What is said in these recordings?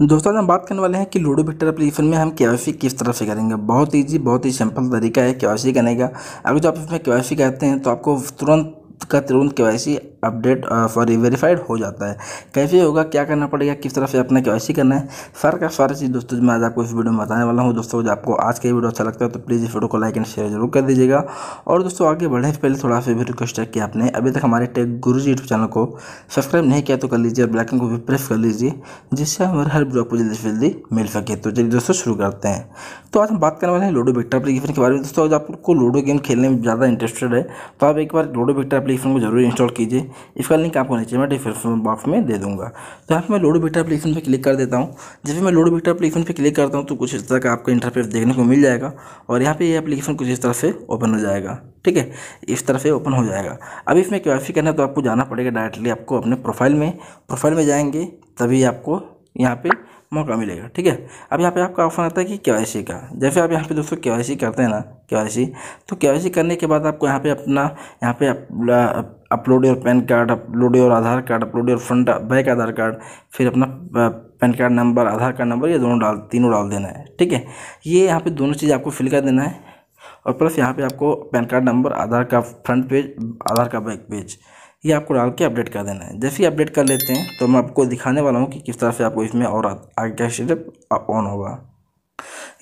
दोस्तों हम बात करने वाले हैं कि लूडो विक्टर एप्लीकेशन में हम के किस तरह से करेंगे बहुत ईजी बहुत ही सिंपल तरीका है के करने का अगर जो आप इसमें के करते हैं तो आपको तुरंत का तुरंत के अपडेट सॉरी वेरीफाइड हो जाता है कैसे होगा क्या करना पड़ेगा किस तरह से अपना के ऐसी करना है सर का सारी चीज़ दोस्तों मैं आज आपको इस वीडियो में बताने वाला हूँ दोस्तों आपको आज का वीडियो अच्छा लगता है तो प्लीज़ इस वीडियो को लाइक एंड शेयर जरूर कर दीजिएगा और दोस्तों आगे बढ़ने से पहले थोड़ा सा भी रिक्वेस्ट है कि आपने अभी तक हमारे tech Guru ji YouTube channel को सब्सक्राइब नहीं किया तो कर लीजिए और ब्लैकन को भी प्रेस कर लीजिए जिससे हमारे हर ब्लॉग को जल्दी से जल्दी मिल सके तो चलिए दोस्तों शुरू करते हैं तो आज हम बात करने वाले हैं लूडो विक्टर एप्लीकेशन के बारे में दोस्तों आपको लूडो गेम खेलने में ज़्यादा इंटरेस्टेड है तो आप एक बार लूडो विक्टर एप्लीकेशन को जरूर इंस्टॉल कीजिए इसका लिंक आपको नीचे मैं डिस्क्रिप्शन बॉक्स में दे दूँगा तो यहाँ पर मैं लोडो बीटा अपलीकेशन पर क्लिक कर देता हूँ जब भी मैं लोडो बीटा अपलीकेशन पर क्लिक करता हूँ तो कुछ इस तरह का आपको इंटरफेस देखने को मिल जाएगा और यहाँ पर ये अपलीकेशन कुछ इस तरह से ओपन हो जाएगा ठीक है इस तरह से ओपन हो जाएगा अब इसमें के करना है तो आपको जाना पड़ेगा डायरेक्टली आपको अपने प्रोफाइल में प्रोफाइल में जाएंगे तभी आपको यहाँ पर मौका मिलेगा ठीक है अब यहाँ पे आपका ऑप्शन आता है कि के का जैसे आप यहाँ पे दोस्तों के करते हैं ना के तो के करने के बाद आपको यहाँ पे अपना यहाँ पे upload your PAN card upload your Aadhaar card upload your front back Aadhaar card फिर अपना PAN card number Aadhaar card number ये दोनों डाल तीनों डाल देना है ठीक है ये यहाँ पर दोनों चीज़ आपको फिल कर देना है और प्लस यहाँ पर आपको पैन कार्ड नंबर आधार का फ्रंट पेज आधार का बैक पेज ये आपको डाल के अपडेट कर देना है जैसे ही अपडेट कर लेते हैं तो मैं आपको दिखाने वाला हूँ कि किस तरह से आपको इसमें और आगे का स्टेप ऑन होगा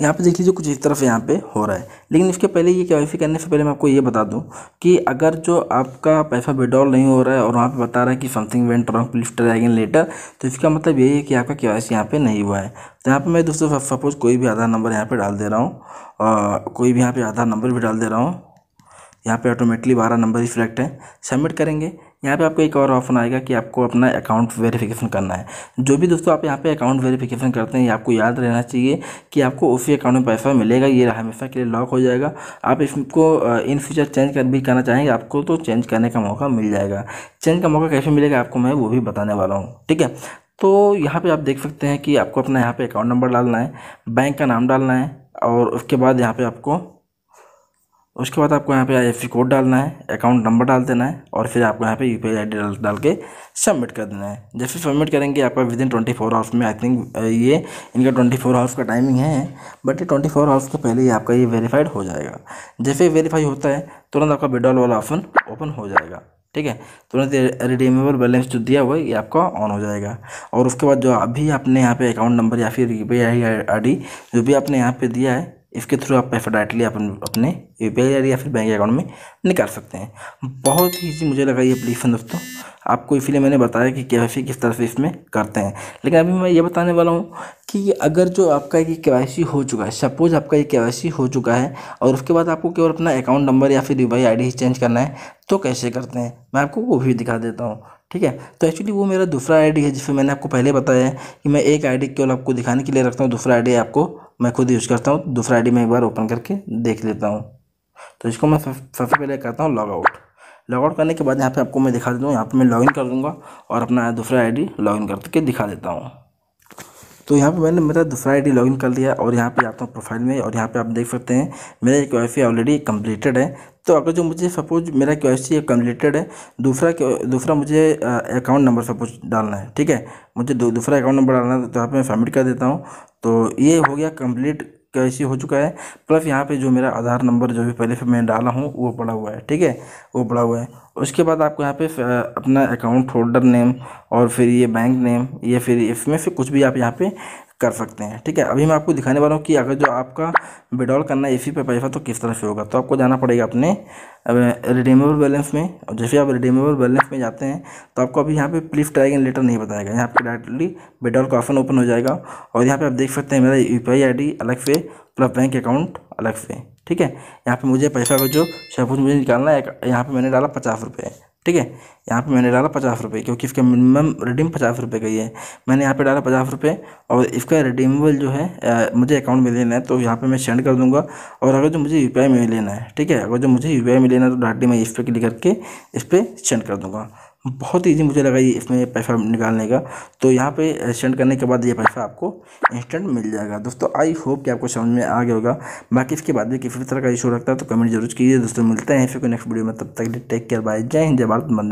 यहाँ पे देख लीजिए कुछ इस तरफ यहाँ पे हो रहा है लेकिन इसके पहले ये के करने से पहले मैं आपको ये बता दूँ कि अगर जो आपका पैसा विड्रॉल नहीं हो रहा है और वहाँ पे बता रहा है कि something went wrong lift try later तो इसका मतलब यही है कि आपका के वाई यहाँ पे नहीं हुआ है तो यहाँ पे मैं दोस्तों सपोज कोई भी आधार नंबर यहाँ पर डाल दे रहा हूँ कोई भी यहाँ पर आधार नंबर भी डाल दे रहा हूँ यहाँ पर ऑटोमेटिकली बारह नंबर ही सिलेक्ट है सबमिट करेंगे यहाँ पे आपको एक और ऑप्शन आएगा कि आपको अपना अकाउंट वेरिफिकेशन करना है जो भी दोस्तों आप यहाँ पे अकाउंट वेरिफिकेशन करते हैं ये आपको याद रहना चाहिए कि आपको उसी अकाउंट में पैसा मिलेगा ये हमेशा के लिए लॉक हो जाएगा आप इसको इन फ्यूचर चेंज कर भी करना चाहेंगे आपको तो चेंज करने का मौका मिल जाएगा चेंज का मौका कैसे मिलेगा आपको मैं वो भी बताने वाला हूँ ठीक है तो यहाँ पर आप देख सकते हैं कि आपको अपना यहाँ पर अकाउंट नंबर डालना है बैंक का नाम डालना है और उसके बाद यहाँ पर आपको उसके बाद आपको यहाँ पे आई कोड डालना है अकाउंट नंबर डाल देना है और फिर आपको यहाँ पे यू पी डाल डाल के सबमिट कर देना है जैसे सबमिट करेंगे आपका within twenty four hours में आई थिंक ये इनका ट्वेंटी फोर आवर्स का टाइमिंग है बट ये ट्वेंटी फोर आवर्स के पहले ही आपका ये वेरीफाइड हो जाएगा जैसे वेरीफाई होता है तुरंत आपका विड्रॉल वाला ऑप्शन ओपन हो जाएगा ठीक है तुरंत रिडीमेबल बैलेंस जो दिया हुआ है ये आपका ऑन हो जाएगा और उसके बाद जो अभी आपने यहाँ पे अकाउंट नंबर या फिर U P I I D जो भी आपने यहाँ पे दिया है इसके थ्रू आप डायरेक्टली अपन अपने यू पी आई या फिर बैंक अकाउंट में निकाल सकते हैं बहुत ही ईजी मुझे लगा ये एप्लीकेशन दोस्तों आपको इसलिए मैंने बताया कि के किस तरह से इसमें करते हैं लेकिन अभी मैं ये बताने वाला हूँ कि अगर जो आपका ये के हो चुका है सपोज़ आपका ये के हो चुका है और उसके बाद आपको केवल अपना अकाउंट नंबर या फिर यू आई आई चेंज करना है तो कैसे करते हैं मैं आपको वो भी दिखा देता हूँ ठीक है तो एक्चुअली वो मेरा दूसरा आईडी है जिसमें मैंने आपको पहले बताया है कि मैं एक आईडी केवल आपको दिखाने के लिए रखता हूँ दूसरा आईडी आपको मैं खुद यूज़ करता हूँ दूसरा आई में एक बार ओपन करके देख लेता हूँ तो इसको मैं सबसे पहले करता हूँ लॉग आउट लॉग आउट करने के बाद यहाँ पे आपको मैं दिखा देता हूँ यहाँ पे मैं लॉगिन कर दूँगा और अपना दूसरा आईडी लॉगिन करके दिखा देता हूँ तो यहाँ पे मैंने मेरा दूसरा आईडी लॉगिन कर लिया और यहाँ पे आता हूँ प्रोफाइल में और यहाँ पे आप देख सकते हैं मेरा एक वाई ऑलरेडी कम्प्लीटेड है तो अगर जो मुझे सपोज मेरा क्यू है कम्प्लीटेड है दूसरा दूसरा मुझे अकाउंट नंबर सपोज डालना है ठीक है मुझे दूसरा अकाउंट नंबर डालना है तो यहाँ पे मैं सबमिट कर देता हूँ तो ये हो गया कंप्लीट कैसी हो चुका है प्लस यहाँ पे जो मेरा आधार नंबर जो भी पहले से मैंने डाला हूँ वो पड़ा हुआ है ठीक है वो पड़ा हुआ है उसके बाद आपको यहाँ पे अपना अकाउंट होल्डर नेम और फिर ये बैंक नेम ये फिर इसमें से कुछ भी आप यहाँ पे कर सकते हैं ठीक है अभी मैं आपको दिखाने वाला हूँ कि अगर जो आपका विड्रॉल करना है ए पे पैसा तो किस तरह से होगा तो आपको जाना पड़ेगा अपने रिडीमेबल बैलेंस में और जैसे आप रिडीमेबल बैलेंस में जाते हैं तो आपको अभी यहाँ पे प्लीज ट्राई एंड लेटर नहीं बताएगा यहाँ पे डायरेक्टली विड्रॉल का ऑप्शन ओपन हो जाएगा और यहाँ पर आप देख सकते हैं मेरा यू पी अलग से प्लस बैंक अकाउंट अलग से ठीक है यहाँ पर मुझे पैसा का जो सब कुछ मुझे निकालना है यहाँ पर मैंने डाला पचास रुपये ठीक है यहाँ पे मैंने डाला पचास रुपये क्योंकि इसका मिनिमम रिडीम पचास रुपये का ही है मैंने यहाँ पे डाला पचास रुपये और इसका रिडीमेबल जो है आ, मुझे अकाउंट में लेना है तो यहाँ पे मैं सेंड कर दूंगा और अगर जो मुझे यू में लेना है ठीक है अगर जो मुझे यू में लेना है तो डाटी मैं इस पर क्लिक करके इस पर सेंड कर दूँगा बहुत ईजी मुझे लगा ये इसमें पैसा निकालने का तो यहाँ पे सेंड करने के बाद ये पैसा आपको इंस्टेंट मिल जाएगा दोस्तों आई होप कि आपको समझ में आ गया होगा बाकी इसके बाद भी किसी तरह का इशू रखता है तो कमेंट जरूर कीजिए दोस्तों मिलते हैं फिर को नेक्स्ट वीडियो में तब तक टेक केयर बाय जय हिंद जय भारत मंदिर